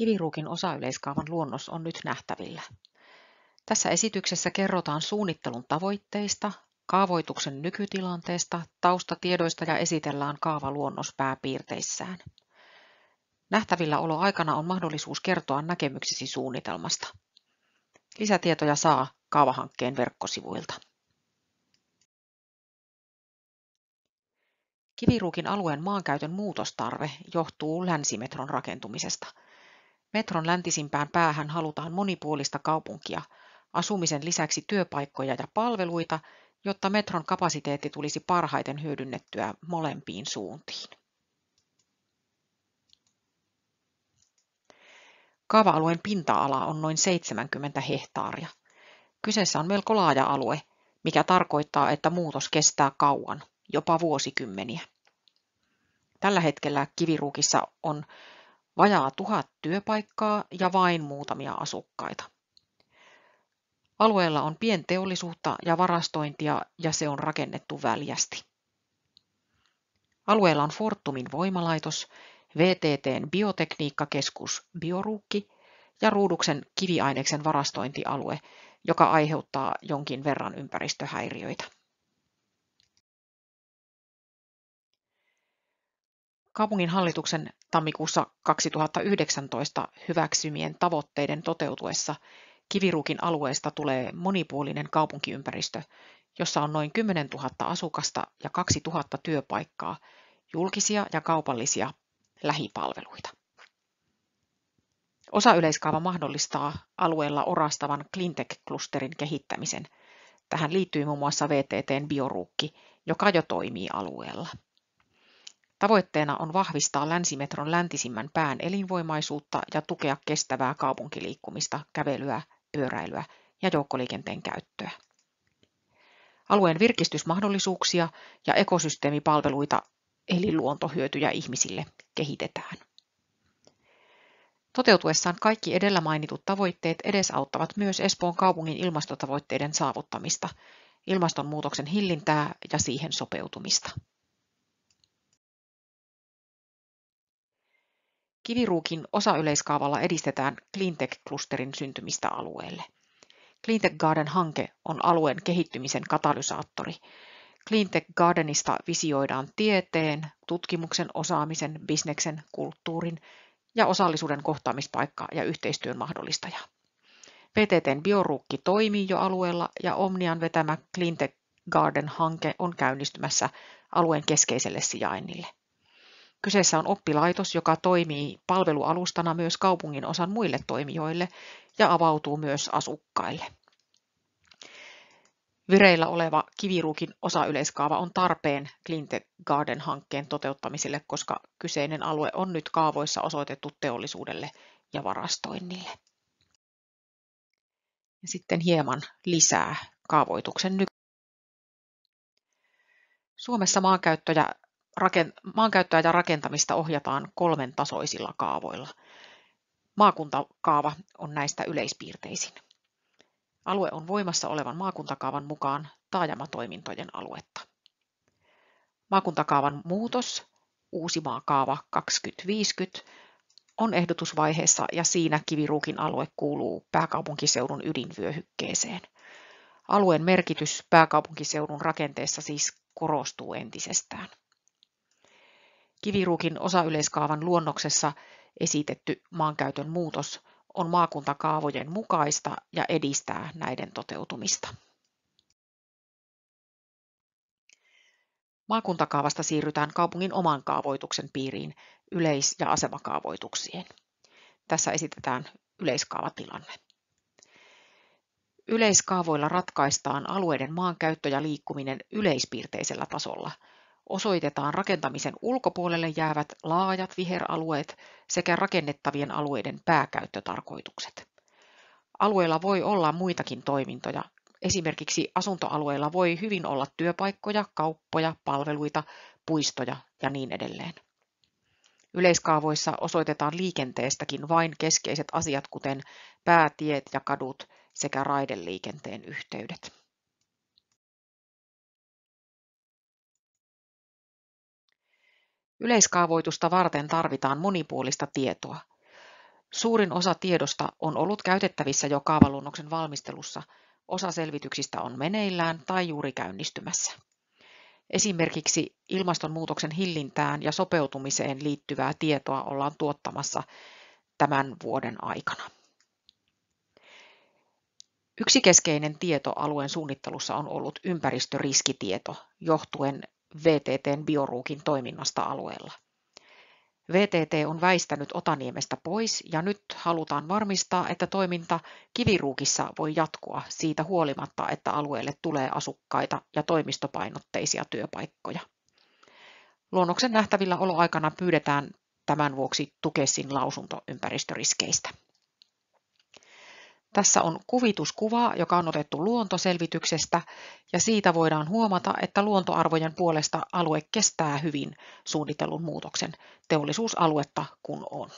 Kiviruukin osayleiskaavan luonnos on nyt nähtävillä. Tässä esityksessä kerrotaan suunnittelun tavoitteista, kaavoituksen nykytilanteesta, taustatiedoista ja esitellään kaavaluonnos pääpiirteissään. Nähtävillä olo aikana on mahdollisuus kertoa näkemyksesi suunnitelmasta. Lisätietoja saa kaavahankkeen verkkosivuilta. Kiviruukin alueen maankäytön muutostarve johtuu länsimetron rakentumisesta – Metron läntisimpään päähän halutaan monipuolista kaupunkia, asumisen lisäksi työpaikkoja ja palveluita, jotta metron kapasiteetti tulisi parhaiten hyödynnettyä molempiin suuntiin. Kaava-alueen pinta-ala on noin 70 hehtaaria. Kyseessä on melko laaja alue, mikä tarkoittaa, että muutos kestää kauan, jopa vuosikymmeniä. Tällä hetkellä kiviruukissa on vajaa tuhat työpaikkaa ja vain muutamia asukkaita. Alueella on pienteollisuutta ja varastointia ja se on rakennettu väljästi. Alueella on Fortumin voimalaitos, VTTn biotekniikkakeskus Bioruukki ja Ruuduksen kiviaineksen varastointialue, joka aiheuttaa jonkin verran ympäristöhäiriöitä. Kaupungin hallituksen tammikuussa 2019 hyväksymien tavoitteiden toteutuessa kivirukin alueesta tulee monipuolinen kaupunkiympäristö, jossa on noin 10 000 asukasta ja 2 000 työpaikkaa, julkisia ja kaupallisia lähipalveluita. Osa yleiskaava mahdollistaa alueella orastavan cleantech-klusterin kehittämisen. Tähän liittyy muun muassa VTTn bioruukki, joka jo toimii alueella. Tavoitteena on vahvistaa länsimetron läntisimmän pään elinvoimaisuutta ja tukea kestävää kaupunkiliikkumista, kävelyä, pyöräilyä ja joukkoliikenteen käyttöä. Alueen virkistysmahdollisuuksia ja ekosysteemipalveluita eli luontohyötyjä ihmisille kehitetään. Toteutuessaan kaikki edellä mainitut tavoitteet edesauttavat myös Espoon kaupungin ilmastotavoitteiden saavuttamista, ilmastonmuutoksen hillintää ja siihen sopeutumista. Kiviruukin osayleiskaavalla edistetään cleantech-klusterin syntymistä alueelle. Cleantech Garden-hanke on alueen kehittymisen katalysaattori. Cleantech Gardenista visioidaan tieteen, tutkimuksen, osaamisen, bisneksen, kulttuurin ja osallisuuden kohtaamispaikka ja yhteistyön mahdollistaja. VTTn bioruukki toimii jo alueella ja Omnian vetämä Cleantech Garden-hanke on käynnistymässä alueen keskeiselle sijainnille. Kyseessä on oppilaitos, joka toimii palvelualustana myös kaupungin osan muille toimijoille ja avautuu myös asukkaille. Vireillä oleva Kiviruukin osayleiskaava on tarpeen Cleantech Garden-hankkeen toteuttamiselle, koska kyseinen alue on nyt kaavoissa osoitettu teollisuudelle ja varastoinnille. Ja sitten hieman lisää kaavoituksen nyky- Suomessa maankäyttö- ja maankäyttöä ja rakentamista ohjataan kolmen tasoisilla kaavoilla. Maakuntakaava on näistä yleispiirteisin. Alue on voimassa olevan maakuntakaavan mukaan taajamatoimintojen aluetta. Maakuntakaavan muutos, (uusi maakaava 2050, on ehdotusvaiheessa ja siinä Kiviruukin alue kuuluu pääkaupunkiseudun ydinvyöhykkeeseen. Alueen merkitys pääkaupunkiseudun rakenteessa siis korostuu entisestään. Kiviruukin osayleiskaavan luonnoksessa esitetty maankäytön muutos on maakuntakaavojen mukaista ja edistää näiden toteutumista. Maakuntakaavasta siirrytään kaupungin oman kaavoituksen piiriin yleis- ja asemakaavoituksiin. Tässä esitetään yleiskaavatilanne. Yleiskaavoilla ratkaistaan alueiden maankäyttö ja liikkuminen yleispiirteisellä tasolla – osoitetaan rakentamisen ulkopuolelle jäävät laajat viheralueet sekä rakennettavien alueiden pääkäyttötarkoitukset. Alueella voi olla muitakin toimintoja. Esimerkiksi asuntoalueella voi hyvin olla työpaikkoja, kauppoja, palveluita, puistoja ja niin edelleen. Yleiskaavoissa osoitetaan liikenteestäkin vain keskeiset asiat, kuten päätiet ja kadut sekä raideliikenteen yhteydet. Yleiskaavoitusta varten tarvitaan monipuolista tietoa. Suurin osa tiedosta on ollut käytettävissä jo kaavaluonnoksen valmistelussa, osa selvityksistä on meneillään tai juuri käynnistymässä. Esimerkiksi ilmastonmuutoksen hillintään ja sopeutumiseen liittyvää tietoa ollaan tuottamassa tämän vuoden aikana. Yksi keskeinen tieto alueen suunnittelussa on ollut ympäristöriskitieto johtuen VTTn bioruukin toiminnasta alueella. VTT on väistänyt Otaniemestä pois ja nyt halutaan varmistaa, että toiminta kiviruukissa voi jatkua siitä huolimatta, että alueelle tulee asukkaita ja toimistopainotteisia työpaikkoja. Luonnoksen nähtävillä oloaikana pyydetään tämän vuoksi Tukesin lausunto ympäristöriskeistä. Tässä on kuvituskuva, joka on otettu luontoselvityksestä, ja siitä voidaan huomata, että luontoarvojen puolesta alue kestää hyvin suunnitellun muutoksen teollisuusaluetta kun on.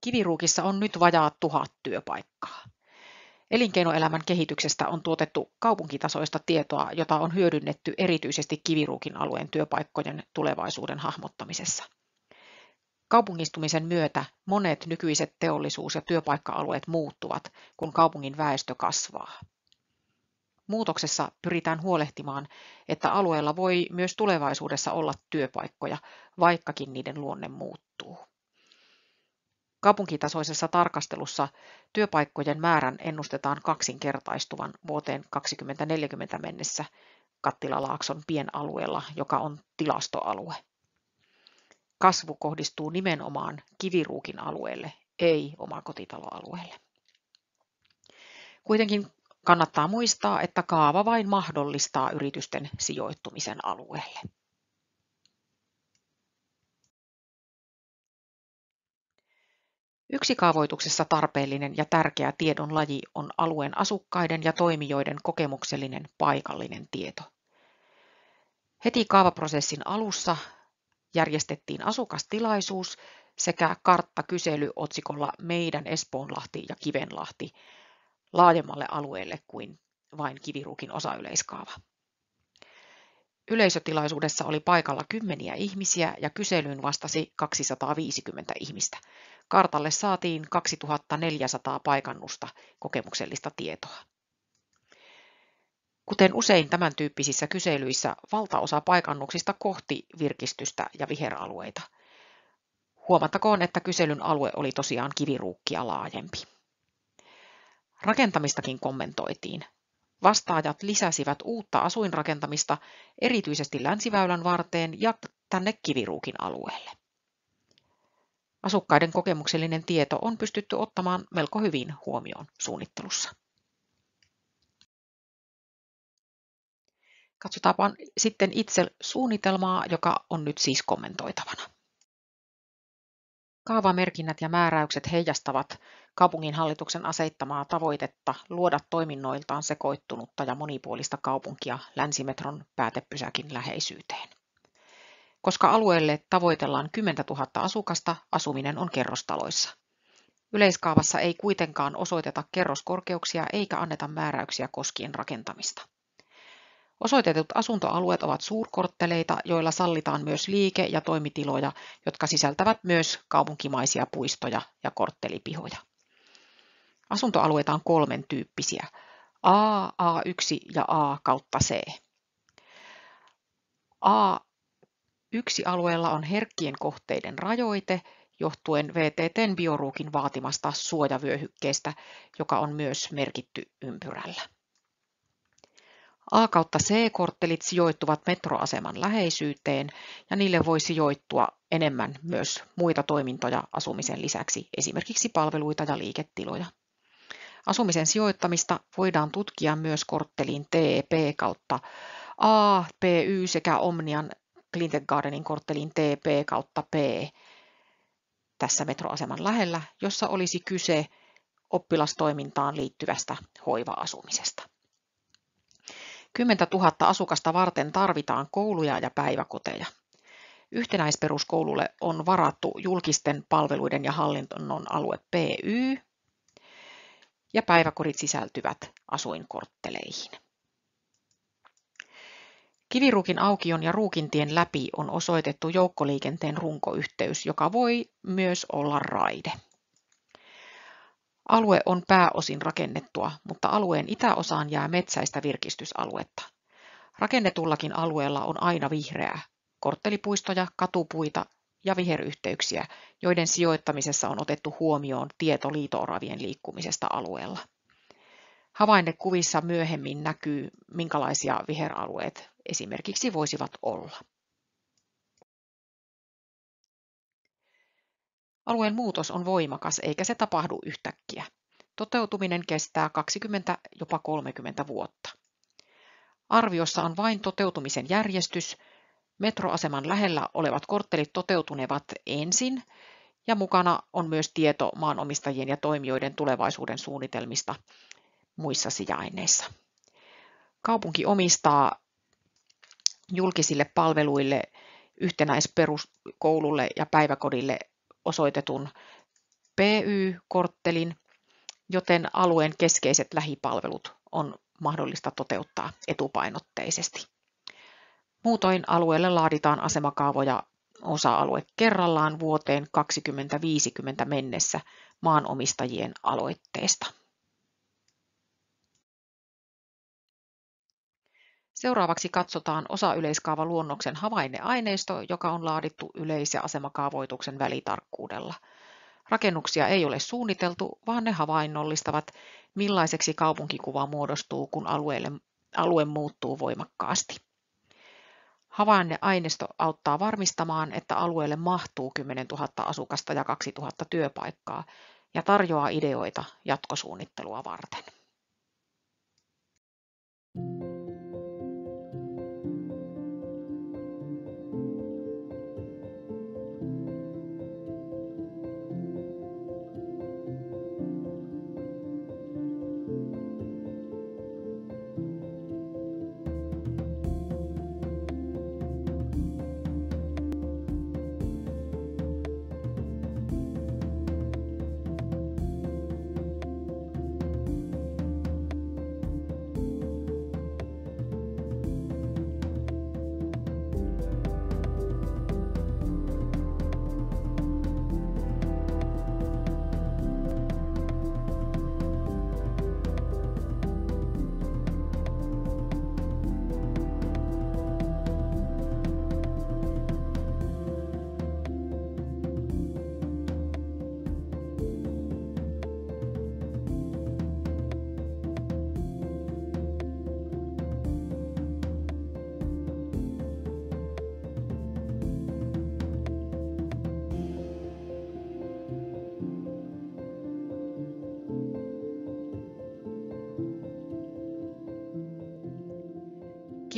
Kiviruukissa on nyt vajaa tuhat työpaikkaa. Elinkeinoelämän kehityksestä on tuotettu kaupunkitasoista tietoa, jota on hyödynnetty erityisesti Kiviruukin alueen työpaikkojen tulevaisuuden hahmottamisessa. Kaupungistumisen myötä monet nykyiset teollisuus- ja työpaikka-alueet muuttuvat, kun kaupungin väestö kasvaa. Muutoksessa pyritään huolehtimaan, että alueella voi myös tulevaisuudessa olla työpaikkoja, vaikkakin niiden luonne muuttuu. Kaupunkitasoisessa tarkastelussa työpaikkojen määrän ennustetaan kaksinkertaistuvan vuoteen 2040 mennessä Kattilalaakson pienalueella, joka on tilastoalue. Kasvu kohdistuu nimenomaan Kiviruukin alueelle, ei omakotitaloalueelle. Kuitenkin kannattaa muistaa, että kaava vain mahdollistaa yritysten sijoittumisen alueelle. Yksi kaavoituksessa tarpeellinen ja tärkeä tiedon laji on alueen asukkaiden ja toimijoiden kokemuksellinen paikallinen tieto. Heti kaavaprosessin alussa järjestettiin asukastilaisuus sekä karttakysely otsikolla Meidän Espoonlahti ja Kivenlahti laajemmalle alueelle kuin vain Kivirukin osayleiskaava. Yleisötilaisuudessa oli paikalla kymmeniä ihmisiä ja kyselyyn vastasi 250 ihmistä. Kartalle saatiin 2400 paikannusta kokemuksellista tietoa. Kuten usein tämän tyyppisissä kyselyissä, valtaosa paikannuksista kohti virkistystä ja viheralueita. Huomattakoon, että kyselyn alue oli tosiaan kiviruukkia laajempi. Rakentamistakin kommentoitiin. Vastaajat lisäsivät uutta asuinrakentamista erityisesti länsiväylän varteen ja tänne kiviruukin alueelle. Asukkaiden kokemuksellinen tieto on pystytty ottamaan melko hyvin huomioon suunnittelussa. Katsotaanpa sitten itse suunnitelmaa, joka on nyt siis kommentoitavana. Kaavamerkinnät ja määräykset heijastavat kaupunginhallituksen asettamaa tavoitetta luoda toiminnoiltaan sekoittunutta ja monipuolista kaupunkia länsimetron päätepysäkin läheisyyteen. Koska alueelle tavoitellaan 10 000 asukasta, asuminen on kerrostaloissa. Yleiskaavassa ei kuitenkaan osoiteta kerroskorkeuksia eikä anneta määräyksiä koskien rakentamista. Osoitetut asuntoalueet ovat suurkortteleita, joilla sallitaan myös liike- ja toimitiloja, jotka sisältävät myös kaupunkimaisia puistoja ja korttelipihoja. Asuntoalueita on kolmen tyyppisiä. A, A1 ja A kautta C. A1-alueella on herkkien kohteiden rajoite johtuen VTTn bioruukin vaatimasta suojavyöhykkeestä, joka on myös merkitty ympyrällä. A- kautta C-korttelit sijoittuvat metroaseman läheisyyteen ja niille voi sijoittua enemmän myös muita toimintoja asumisen lisäksi, esimerkiksi palveluita ja liiketiloja. Asumisen sijoittamista voidaan tutkia myös kortteliin TP kautta A, PY sekä Omnian Clinton Gardenin kortteliin TP kautta P tässä metroaseman lähellä, jossa olisi kyse oppilastoimintaan liittyvästä hoiva-asumisesta. 10 000 asukasta varten tarvitaan kouluja ja päiväkoteja. Yhtenäisperuskoululle on varattu julkisten palveluiden ja hallinnon alue PY ja päiväkodit sisältyvät asuinkortteleihin. Kivirukin aukion ja Ruukintien läpi on osoitettu joukkoliikenteen runkoyhteys, joka voi myös olla raide. Alue on pääosin rakennettua, mutta alueen itäosaan jää metsäistä virkistysaluetta. Rakennetullakin alueella on aina vihreää, korttelipuistoja, katupuita ja viheryhteyksiä, joiden sijoittamisessa on otettu huomioon tieto liitooravien liikkumisesta alueella. Havainnekuvissa myöhemmin näkyy, minkälaisia viheralueet esimerkiksi voisivat olla. Alueen muutos on voimakas eikä se tapahdu yhtäkkiä. Toteutuminen kestää 20 jopa 30 vuotta. Arviossa on vain toteutumisen järjestys. Metroaseman lähellä olevat korttelit toteutunevat ensin ja mukana on myös tieto maanomistajien ja toimijoiden tulevaisuuden suunnitelmista muissa sijainneissa. Kaupunki omistaa julkisille palveluille, yhtenäisperuskoululle ja päiväkodille osoitetun PY-korttelin, joten alueen keskeiset lähipalvelut on mahdollista toteuttaa etupainotteisesti. Muutoin alueelle laaditaan asemakaavoja osa-alue kerrallaan vuoteen 2050 mennessä maanomistajien aloitteesta. Seuraavaksi katsotaan osa luonnoksen havainneaineisto, joka on laadittu yleis- ja asemakaavoituksen välitarkkuudella. Rakennuksia ei ole suunniteltu, vaan ne havainnollistavat, millaiseksi kaupunkikuva muodostuu, kun alueelle, alue muuttuu voimakkaasti. Havainneaineisto auttaa varmistamaan, että alueelle mahtuu 10 000 asukasta ja 2 000 työpaikkaa ja tarjoaa ideoita jatkosuunnittelua varten.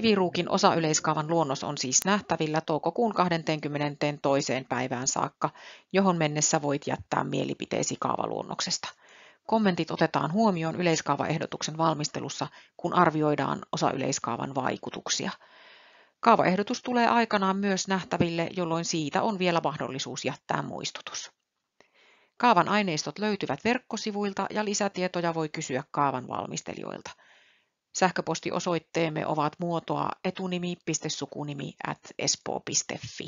Kiviruukin osayleiskaavan luonnos on siis nähtävillä toukokuun 22. päivään saakka, johon mennessä voit jättää mielipiteesi kaavaluonnoksesta. Kommentit otetaan huomioon yleiskaavaehdotuksen valmistelussa, kun arvioidaan osayleiskaavan vaikutuksia. Kaavaehdotus tulee aikanaan myös nähtäville, jolloin siitä on vielä mahdollisuus jättää muistutus. Kaavan aineistot löytyvät verkkosivuilta ja lisätietoja voi kysyä kaavan valmistelijoilta – Sähköpostiosoitteemme ovat muotoa etunimi.sukunimi at espoo.fi.